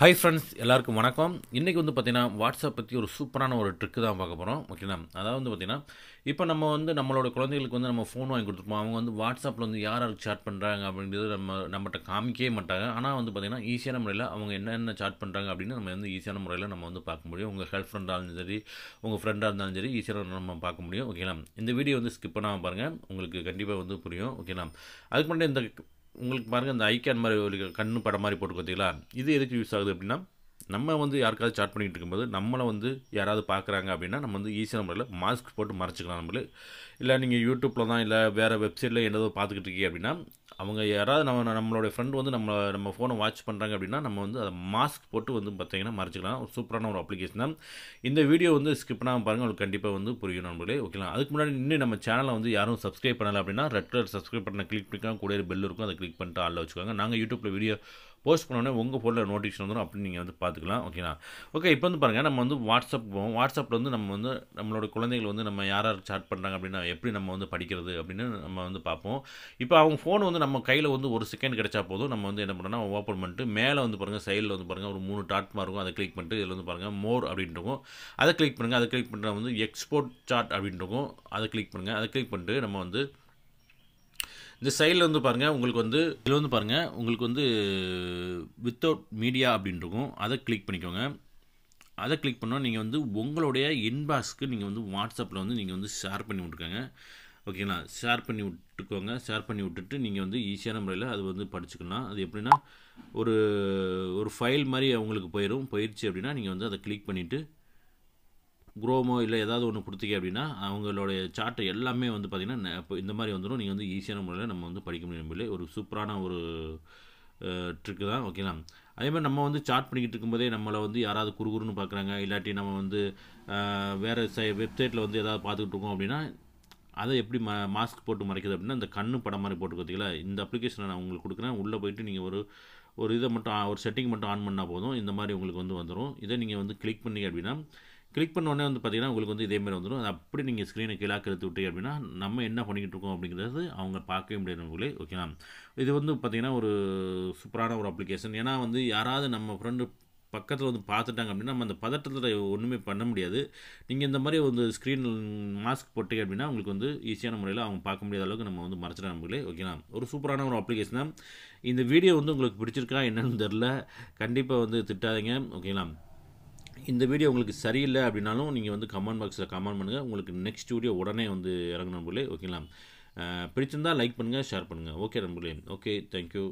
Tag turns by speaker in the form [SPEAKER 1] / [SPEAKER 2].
[SPEAKER 1] hi friends எல்லாருக்கும் வணக்கம் இன்றைக்கி வந்து பார்த்திங்கன்னா வாட்ஸ்அப் பற்றி ஒரு சூப்பரான ஒரு ட்ரிக்கு தான் பார்க்க போகிறோம் ஓகேண்ணா அதாவது வந்து பார்த்திங்கன்னா இப்போ நம்ம வந்து நம்மளோட குழந்தைகளுக்கு வந்து நம்ம ஃபோன் வாங்கி கொடுத்துருப்போம் அவங்க வந்து வாட்ஸ்அப்பில் வந்து யார் யாருக்கு சாட் பண்ணுறாங்க அப்படின்றது நம்ம நம்மகிட்ட காமிக்கவே மாட்டாங்க ஆனால் வந்து பார்த்திங்கன்னா ஈஸியான முறையில் அவங்க என்னென்ன சாட் பண்ணுறாங்க அப்படின்னு நம்ம வந்து ஈஸியான முறையில் நம்ம வந்து பார்க்க முடியும் உங்கள் ஹெல்ப் ஃப்ரெண்டாக இருந்தாலும் சரி உங்கள் ஃப்ரெண்டாக இருந்தாலும் சரி ஈஸியாக நம்ம பார்க்க முடியும் ஓகேங்களா இந்த வீடியோ வந்து ஸ்கிப் பண்ணாமல் பாருங்கள் உங்களுக்கு கண்டிப்பாக வந்து புரியும் ஓகேண்ணா அதுக்கு முன்னாடி இந்த உங்களுக்கு பாருங்கள் இந்த ஐக்கான் மாதிரி ஒரு கண்ணு படம் மாதிரி போட்டு பார்த்தீங்களா இது எதுக்கு யூஸ் ஆகுது அப்படின்னா நம்ம வந்து யாருக்காவது சாட் பண்ணிகிட்டு இருக்கும்போது நம்மளை வந்து யாராவது பார்க்குறாங்க அப்படின்னா நம்ம வந்து ஈஸியான முறையில் மாஸ்க் போட்டு மறைச்சிக்கலாம் நம்மளே இல்லை நீங்கள் யூடியூப்பில் தான் இல்லை வேறு வெப்சைட்டில் என்னதோ பார்த்துக்கிட்டு இருக்கீங்க அப்படின்னா அவங்க யாராவது நம்ம நம்மளுடைய ஃப்ரெண்ட் வந்து நம்ம நம்ம ஃபோனை வாட்ச் பண்ணுறாங்க அப்படின்னா நம்ம வந்து அதை மாஸ்க் போட்டு வந்து பார்த்திங்கன்னா மறைச்சிக்கலாம் ஒரு சூப்பரான ஒரு அப்ளிகேஷன் தான் இந்த வீடியோ வந்து ஸ்கிப் பண்ணாமல் பாருங்கள் உங்களுக்கு கண்டிப்பாக வந்து புரியும் நம்மளே ஓகேலாம் அதுக்கு முன்னாடி இன்னும் நம்ம சேனலை வந்து யாரும் சப்ஸ்கிரைப் பண்ணலை அப்படின்னா ரெட் கலர் சப்ஸ்கிரைப் பண்ண கிளிக் பண்ணிக்கலாம் கூட பெல் இருக்கும் அதை கிளிக் பண்ணிட்டு ஆளில் வச்சுக்கோங்க நாங்கள் யூடியூப்பில் வீடியோ போஸ்ட் பண்ணோடனே உங்கள் ஃபோனில் நோட்டிஃபிகேஷன் வந்துடும் அப்படின்னு நீங்கள் வந்து பார்த்துக்கலாம் ஓகேண்ணா ஓகே இப்போ வந்து பாருங்கள் நம்ம வந்து வாட்ஸ்அப் போவோம் வாட்ஸ்அப்பில் வந்து நம்ம வந்து நம்மளோட குழந்தைகள் வந்து நம்ம யார் யார் சாட் பண்ணுறாங்க அப்படின்னா எப்படி நம்ம வந்து படிக்கிறது அப்படின்னு நம்ம வந்து பார்ப்போம் இப்போ அவங்க ஃபோன் வந்து நம்ம கையில் வந்து ஒரு செகண்ட் கிடைச்சா போதும் நம்ம வந்து என்ன பண்ணோன்னா ஓப்பன் பண்ணிட்டு மேலே வந்து பாருங்கள் சைடில் வந்து பாருங்கள் ஒரு மூணு டாட் இருக்கும் அதை கிளிக் பண்ணிட்டு இதில் வந்து பாருங்கள் மோர் அப்படின்ட்டு அதை கிளிக் பண்ணுங்கள் அதை கிளிக் பண்ணுறது வந்து எக்ஸ்போர்ட் சார்ட் அப்படின்ட்டு அதை கிளிக் பண்ணுங்கள் அதை கிளிக் பண்ணிட்டு நம்ம வந்து இந்த சைடில் வந்து பாருங்கள் உங்களுக்கு வந்து இதில் வந்து பாருங்கள் உங்களுக்கு வந்து வித்தவுட் மீடியா அப்படின்னு இருக்கும் அதை கிளிக் பண்ணிக்கோங்க அதை கிளிக் பண்ணால் நீங்கள் வந்து உங்களுடைய இன்பாக்ஸ்க்கு நீங்கள் வந்து வாட்ஸ்அப்பில் வந்து நீங்கள் வந்து ஷேர் பண்ணி விட்ருக்காங்க ஓகேங்களா ஷேர் பண்ணி விட்டுக்கோங்க ஷேர் பண்ணி விட்டுட்டு நீங்கள் வந்து ஈஸியான முறையில் அது வந்து படிச்சுக்கலாம் அது எப்படின்னா ஒரு ஒரு ஃபைல் மாதிரி அவங்களுக்கு போயிடும் போயிடுச்சு அப்படின்னா நீங்கள் வந்து அதை கிளிக் பண்ணிவிட்டு குரோமோ இல்லை ஏதாவது ஒன்று கொடுத்தீங்க அப்படின்னா அவங்களுடைய சார்ட் எல்லாமே வந்து பார்த்திங்கன்னா இப்போ இந்த மாதிரி வந்துடும் நீங்கள் வந்து ஈஸியான முறையில் நம்ம வந்து படிக்க முடியும் இல்லை ஒரு சூப்பரான ஒரு ட்ரிக்கு தான் ஓகேங்களா அதே மாதிரி நம்ம வந்து சார்ட் பண்ணிக்கிட்டு இருக்கும்போதே நம்மளை வந்து யாராவது குறுகுறுன்னு பார்க்குறாங்க இல்லாட்டி நம்ம வந்து வேறு சை வெப்சைட்டில் வந்து எதாவது பார்த்துக்கிட்டு இருக்கோம் அப்படின்னா அதை எப்படி மா மாஸ்க் போட்டு மறைக்குது அப்படின்னா இந்த கண்ணு படம் மாதிரி போட்டு இந்த அப்ளிகேஷனை நான் உங்களுக்கு கொடுக்குறேன் உள்ளே போயிட்டு நீங்கள் ஒரு ஒரு இதை மட்டும் ஒரு செட்டிங் மட்டும் ஆன் பண்ணால் போதும் இந்த மாதிரி உங்களுக்கு வந்து வந்துடும் இதை நீங்கள் வந்து கிளிக் பண்ணீங்க அப்படின்னா கிளிக் பண்ணோடனே வந்து பார்த்திங்கன்னா உங்களுக்கு வந்து இதேமாதிரி வந்துடும் அப்படி நீங்கள் ஸ்க்ரீனை கீழாக கருத்து விட்டீங்க அப்படின்னா நம்ம என்ன பண்ணிக்கிட்டு இருக்கோம் அப்படிங்கிறது அவங்க பார்க்கவே முடியாது உங்களே ஓகேவா இது வந்து பார்த்திங்கன்னா ஒரு சூப்பரான ஒரு அப்ளிகேஷன் ஏன்னா வந்து யாராவது நம்ம ஃப்ரெண்டு பக்கத்தில் வந்து பார்த்துட்டாங்க அப்படின்னா நம்ம அந்த பதட்டத்தில் ஒன்றுமே பண்ண முடியாது நீங்கள் இந்த மாதிரி வந்து ஸ்க்ரீன் மாஸ்க் போட்டீங்க அப்படின்னா உங்களுக்கு வந்து ஈஸியான முறையில் அவங்க பார்க்க முடியாத அளவுக்கு நம்ம வந்து மறைச்சிட நம்பிக்கலே ஓகேங்களா ஒரு சூப்பரான ஒரு அப்ளிகேஷன் இந்த வீடியோ வந்து உங்களுக்கு பிடிச்சிருக்கா என்னன்னு தெரில கண்டிப்பாக வந்து திட்டாதீங்க ஓகேங்களா இந்த வீடியோ உங்களுக்கு சரியில்லை அப்படின்னாலும் நீங்கள் வந்து கமெண்ட் பாக்ஸில் கமெண்ட் பண்ணுங்கள் உங்களுக்கு நெக்ஸ்ட் வீடியோ உடனே வந்து இறங்கணும் போலே ஓகேங்களா பிடிச்சிருந்தால் லைக் பண்ணுங்கள் ஷேர் பண்ணுங்கள் ஓகே நண்பர்களே ஓகே தேங்க்யூ